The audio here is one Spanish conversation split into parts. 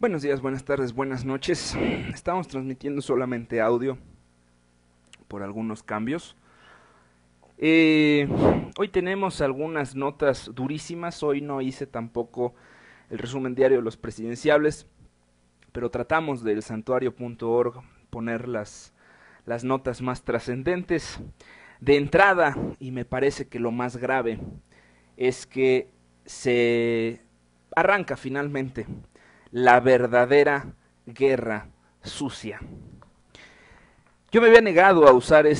Buenos días, buenas tardes, buenas noches. Estamos transmitiendo solamente audio por algunos cambios. Eh, hoy tenemos algunas notas durísimas. Hoy no hice tampoco el resumen diario de los presidenciables, pero tratamos del santuario.org poner las, las notas más trascendentes. De entrada, y me parece que lo más grave, es que se arranca finalmente la verdadera guerra sucia. Yo me había negado a usar eh,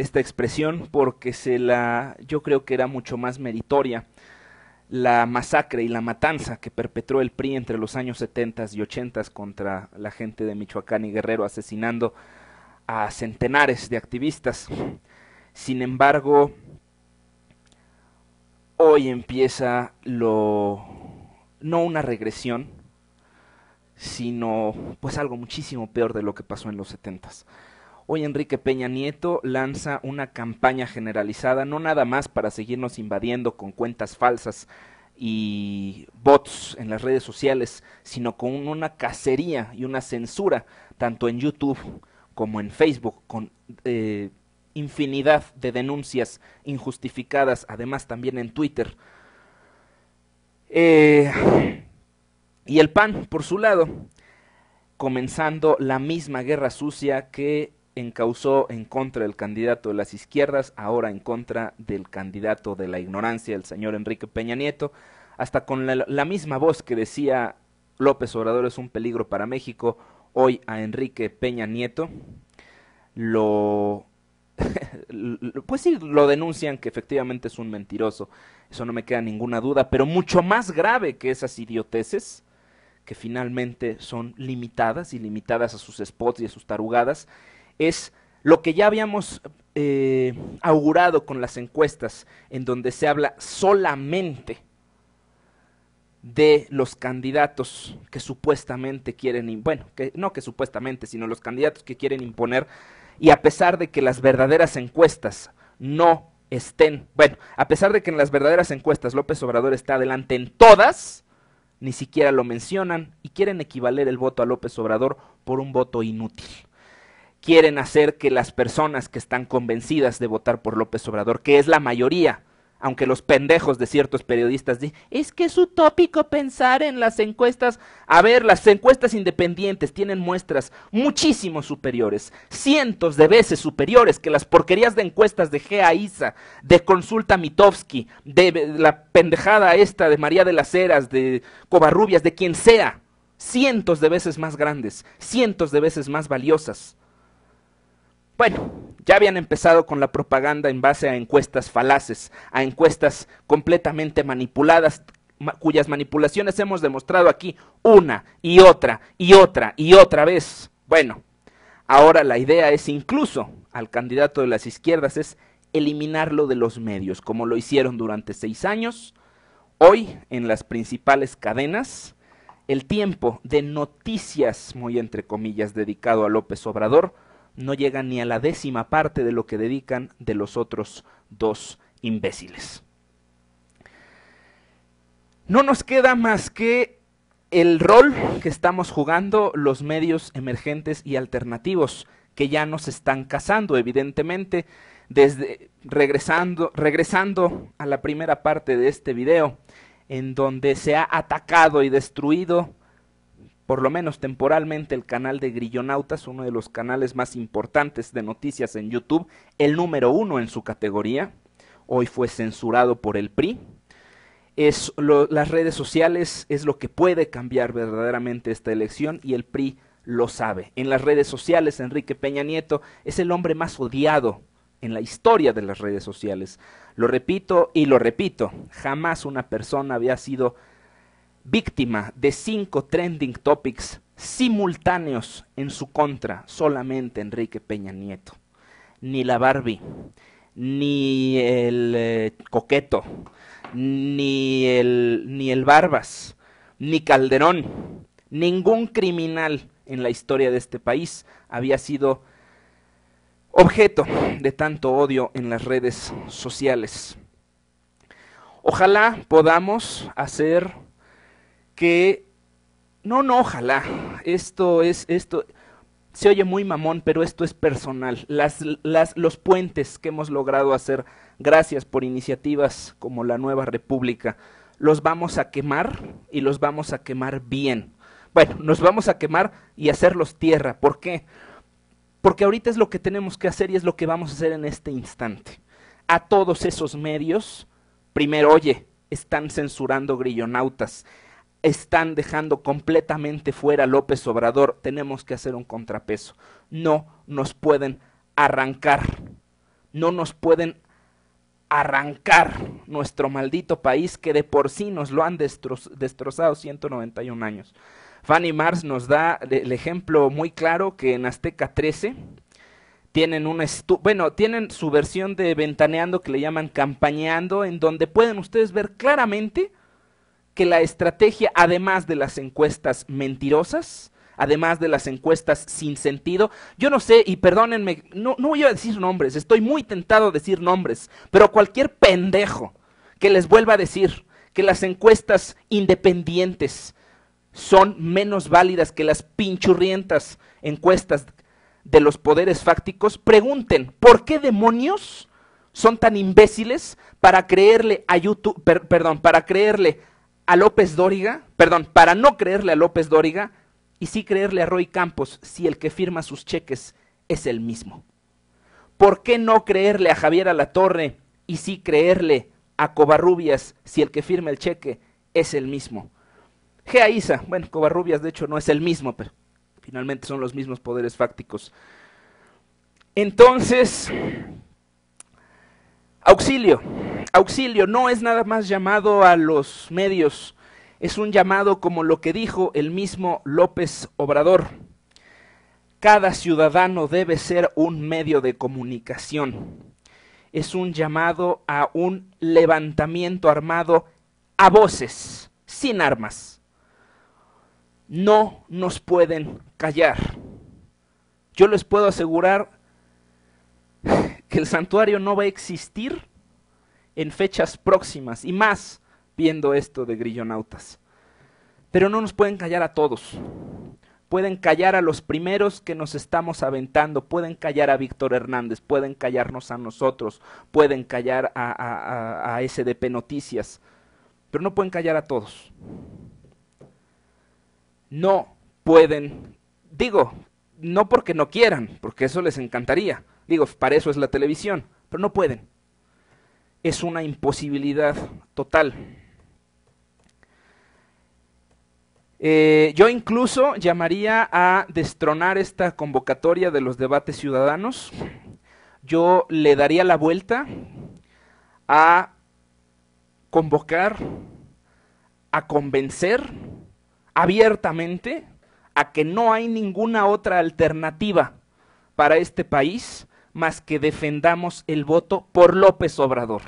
esta, expresión porque se la, yo creo que era mucho más meritoria la masacre y la matanza que perpetró el PRI entre los años 70 y 80 contra la gente de Michoacán y Guerrero, asesinando a centenares de activistas. Sin embargo, hoy empieza lo no una regresión, sino pues algo muchísimo peor de lo que pasó en los 70. Hoy Enrique Peña Nieto lanza una campaña generalizada, no nada más para seguirnos invadiendo con cuentas falsas y bots en las redes sociales, sino con una cacería y una censura, tanto en YouTube como en Facebook, con eh, infinidad de denuncias injustificadas, además también en Twitter. Eh, y el PAN, por su lado, comenzando la misma guerra sucia que encausó en contra del candidato de las izquierdas, ahora en contra del candidato de la ignorancia, el señor Enrique Peña Nieto, hasta con la, misma voz que decía López Obrador es un peligro para México, hoy a Enrique Peña Nieto, lo pues sí, lo denuncian que efectivamente es un mentiroso, eso no me queda ninguna duda, pero mucho más grave que esas idioteces que finalmente son limitadas y limitadas a sus spots y a sus tarugadas, es lo que ya habíamos eh, augurado con las encuestas, en donde se habla solamente de los candidatos que supuestamente quieren, bueno, que, no que supuestamente, sino los candidatos que quieren imponer, y a pesar de que las verdaderas encuestas no estén, bueno, a pesar de que en las verdaderas encuestas López Obrador está adelante en todas, ni siquiera lo mencionan y quieren equivaler el voto a López Obrador por un voto inútil. Quieren hacer que las personas que están convencidas de votar por López Obrador, que es la mayoría, aunque los pendejos de ciertos periodistas dicen, es que es utópico pensar en las encuestas. A ver, las encuestas independientes tienen muestras muchísimo superiores, cientos de veces superiores que las porquerías de encuestas de GAISA, de Consulta Mitofsky, de la pendejada esta de María de las Heras, de Covarrubias, de quien sea. Cientos de veces más grandes, cientos de veces más valiosas. Bueno, ya habían empezado con la propaganda en base a encuestas falaces, a encuestas completamente manipuladas, cuyas manipulaciones hemos demostrado aquí una y otra y otra y otra vez. Bueno, ahora la idea es incluso al candidato de las izquierdas es eliminarlo de los medios, como lo hicieron durante seis años. Hoy en las principales cadenas, el tiempo de noticias, muy entre comillas, dedicado a López Obrador, no llegan ni a la décima parte de lo que dedican de los otros dos imbéciles. No nos queda más que el rol que estamos jugando los medios emergentes y alternativos, que ya nos están cazando, evidentemente, desde regresando, regresando a la primera parte de este video, en donde se ha atacado y destruido por lo menos temporalmente, el canal de Grillonautas, uno de los canales más importantes de noticias en YouTube, el número uno en su categoría. Hoy fue censurado por el PRI. Es las redes sociales es lo que puede cambiar verdaderamente esta elección y el PRI lo sabe. En las redes sociales, Enrique Peña Nieto es el hombre más odiado en la historia de las redes sociales. Lo repito y lo repito, jamás una persona había sido víctima de cinco trending topics simultáneos en su contra solamente Enrique Peña Nieto. Ni la Barbie, ni el eh, Coqueto, ni el, ni el Barbas, ni Calderón, ningún criminal en la historia de este país había sido objeto de tanto odio en las redes sociales. Ojalá podamos hacer que, no, no, ojalá, esto es, esto, se oye muy mamón, pero esto es personal. Las, las, los puentes que hemos logrado hacer gracias por iniciativas como la Nueva República, los vamos a quemar y los vamos a quemar bien. Bueno, nos vamos a quemar y hacerlos tierra. ¿Por qué? Porque ahorita es lo que tenemos que hacer y es lo que vamos a hacer en este instante. A todos esos medios, primero, oye, están censurando grillonautas están dejando completamente fuera López Obrador. Tenemos que hacer un contrapeso. No nos pueden arrancar. No nos pueden arrancar nuestro maldito país que de por sí nos lo han destrozado 191 años. Fanny Mars nos da el ejemplo muy claro que en Azteca 13 tienen una bueno, tienen su versión de ventaneando que le llaman campañando en donde pueden ustedes ver claramente que la estrategia, además de las encuestas mentirosas, además de las encuestas sin sentido. Yo no sé, y perdónenme, no, voy a decir nombres, estoy muy tentado a decir nombres, pero cualquier pendejo que les vuelva a decir que las encuestas independientes son menos válidas que las pinchurrientas encuestas de los poderes fácticos, pregunten, ¿por qué demonios son tan imbéciles para creerle a YouTube, perdón, para creerle a López Dóriga, perdón, para no creerle a López Dóriga y sí creerle a Roy Campos si el que firma sus cheques es el mismo. ¿Por qué no creerle a Javier Alatorre y sí creerle a Covarrubias si el que firma el cheque es el mismo? Gea Isa, bueno, Covarrubias de hecho no es el mismo, pero finalmente son los mismos poderes fácticos. Entonces, Auxilio, auxilio, no es nada más llamado a los medios, es un llamado como lo que dijo el mismo López Obrador. Cada ciudadano debe ser un medio de comunicación. Es un llamado a un levantamiento armado a voces, sin armas. No nos pueden callar. Yo les puedo asegurar que el santuario no va a existir en fechas próximas y más viendo esto de grillonautas. Pero no nos pueden callar a todos. Pueden callar a los primeros que nos estamos aventando, pueden callar a Víctor Hernández, pueden callarnos a nosotros, pueden callar a, a, SDP Noticias, pero no pueden callar a todos. No pueden, digo, no porque no quieran, porque eso les encantaría, Digo, para eso es la televisión, pero no pueden. Es una imposibilidad total. Eh, yo incluso llamaría a destronar esta convocatoria de los debates ciudadanos. Yo le daría la vuelta a convocar, a convencer abiertamente a que no hay ninguna otra alternativa para este país más que defendamos el voto por López Obrador.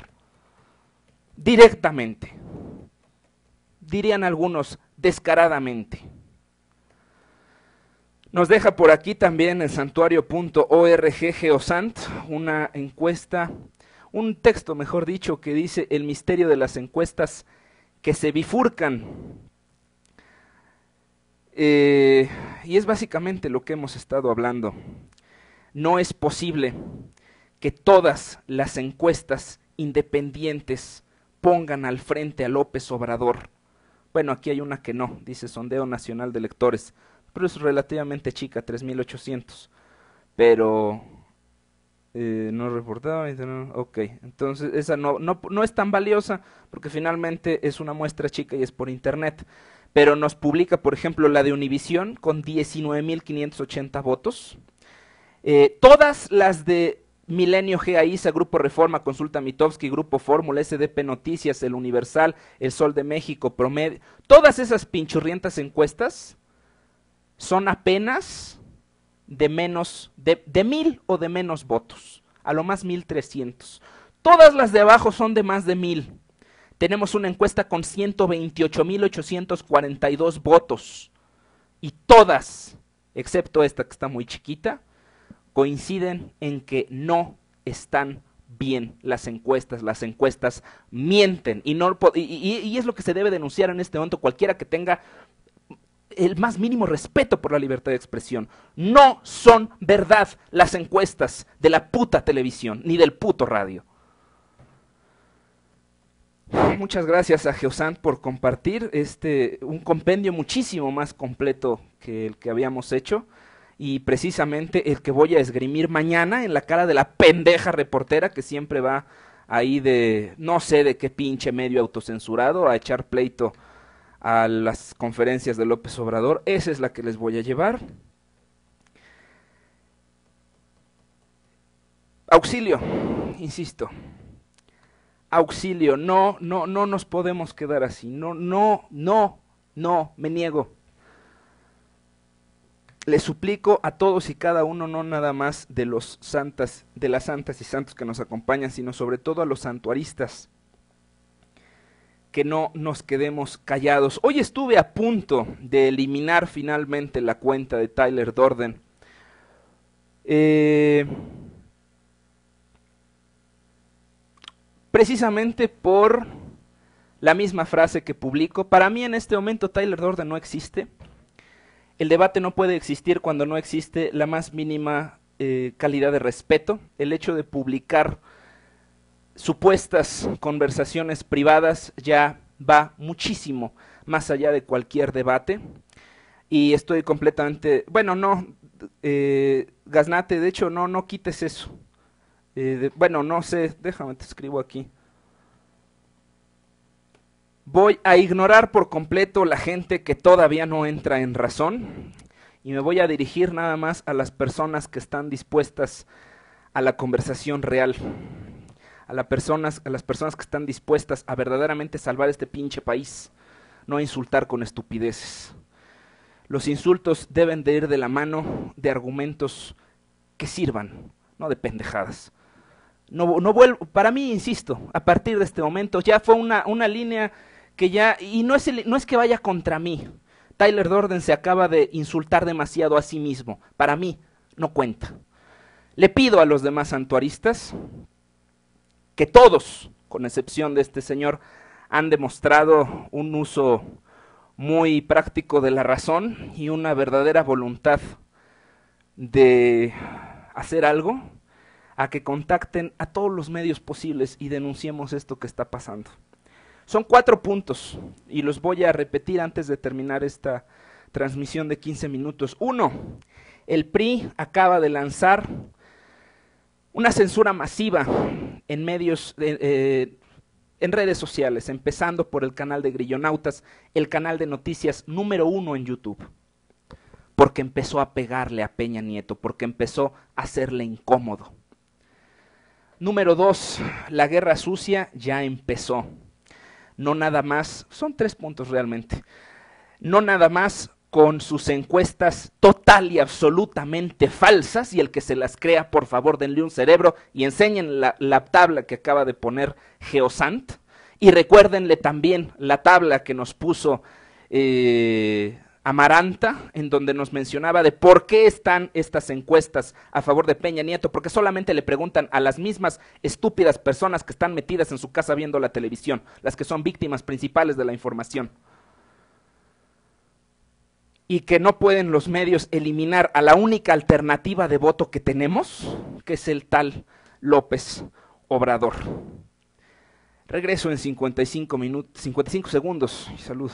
Directamente. Dirían algunos, descaradamente. Nos deja por aquí también el santuario.org.geosant, una encuesta, un texto mejor dicho, que dice el misterio de las encuestas que se bifurcan. Eh, y es básicamente lo que hemos estado hablando no es posible que todas las encuestas independientes pongan al frente a López Obrador. Bueno, aquí hay una que no, dice Sondeo Nacional de Lectores, pero es relativamente chica, 3.800. Pero eh, no reportaba, ok, entonces esa no, no es tan valiosa porque finalmente es una muestra chica y es por internet. Pero nos publica, por ejemplo, la de Univisión con 19.580 votos eh, todas las de Milenio GAISA, Grupo Reforma, Consulta Mitovsky Grupo Fórmula, SDP Noticias, El Universal, El Sol de México, Promedio, todas esas pinchurrientas encuestas son apenas de menos, de, mil o de menos votos, a lo más mil trescientos. Todas las de abajo son de más de mil. Tenemos una encuesta con 128.842 votos y todas, excepto esta que está muy chiquita, coinciden en que no están bien las encuestas, las encuestas mienten y, no, y, es lo que se debe denunciar en este momento cualquiera que tenga el más mínimo respeto por la libertad de expresión. No son verdad las encuestas de la puta televisión ni del puto radio. Muchas gracias a GeoSant por compartir este un compendio muchísimo más completo que el que habíamos hecho y precisamente el que voy a esgrimir mañana en la cara de la pendeja reportera que siempre va ahí de no sé de qué pinche medio autocensurado a echar pleito a las conferencias de López Obrador. Esa es la que les voy a llevar. Auxilio, insisto. Auxilio, no, no, no nos podemos quedar así. No, no, no, no, me niego les suplico a todos y cada uno, no nada más de los santas, de las santas y santos que nos acompañan, sino sobre todo a los santuaristas, que no nos quedemos callados. Hoy estuve a punto de eliminar finalmente la cuenta de Tyler Dorden. Eh, precisamente por la misma frase que publico. Para mí en este momento Tyler Dorden no existe el debate no puede existir cuando no existe la más mínima eh, calidad de respeto. El hecho de publicar supuestas conversaciones privadas ya va muchísimo más allá de cualquier debate. Y estoy completamente, bueno, no, eh, Gaznate, de hecho, no, no quites eso. Eh, bueno, no sé, déjame, te escribo aquí. Voy a ignorar por completo la gente que todavía no entra en razón y me voy a dirigir nada más a las personas que están dispuestas a la conversación real, a, las personas, a las personas que están dispuestas a verdaderamente salvar este pinche país, no a insultar con estupideces. Los insultos deben de ir de la mano de argumentos que sirvan, no de pendejadas. No, no vuelvo, para mí, insisto, a partir de este momento ya fue una, una línea que ya, y no es, no es que vaya contra mí. Tyler Dorden se acaba de insultar demasiado a sí mismo. Para mí, no cuenta. Le pido a los demás santuaristas que todos, con excepción de este señor, han demostrado un uso muy práctico de la razón y una verdadera voluntad de hacer algo, a que contacten a todos los medios posibles y denunciemos esto que está pasando. Son cuatro puntos y los voy a repetir antes de terminar esta transmisión de 15 minutos. Uno, el PRI acaba de lanzar una censura masiva en medios, eh, en redes sociales, empezando por el canal de Grillonautas, el canal de noticias número uno en YouTube, porque empezó a pegarle a Peña Nieto, porque empezó a hacerle incómodo. Número dos, la guerra sucia ya empezó no nada más, son tres puntos realmente, no nada más con sus encuestas total y absolutamente falsas, y el que se las crea, por favor, denle un cerebro y enseñen la, la tabla que acaba de poner Geosant, y recuérdenle también la tabla que nos puso eh, Amaranta, en donde nos mencionaba de por qué están estas encuestas a favor de Peña Nieto, porque solamente le preguntan a las mismas estúpidas personas que están metidas en su casa viendo la televisión, las que son víctimas principales de la información. Y que no pueden los medios eliminar a la única alternativa de voto que tenemos, que es el tal López Obrador. Regreso en 55, 55 segundos. Salud.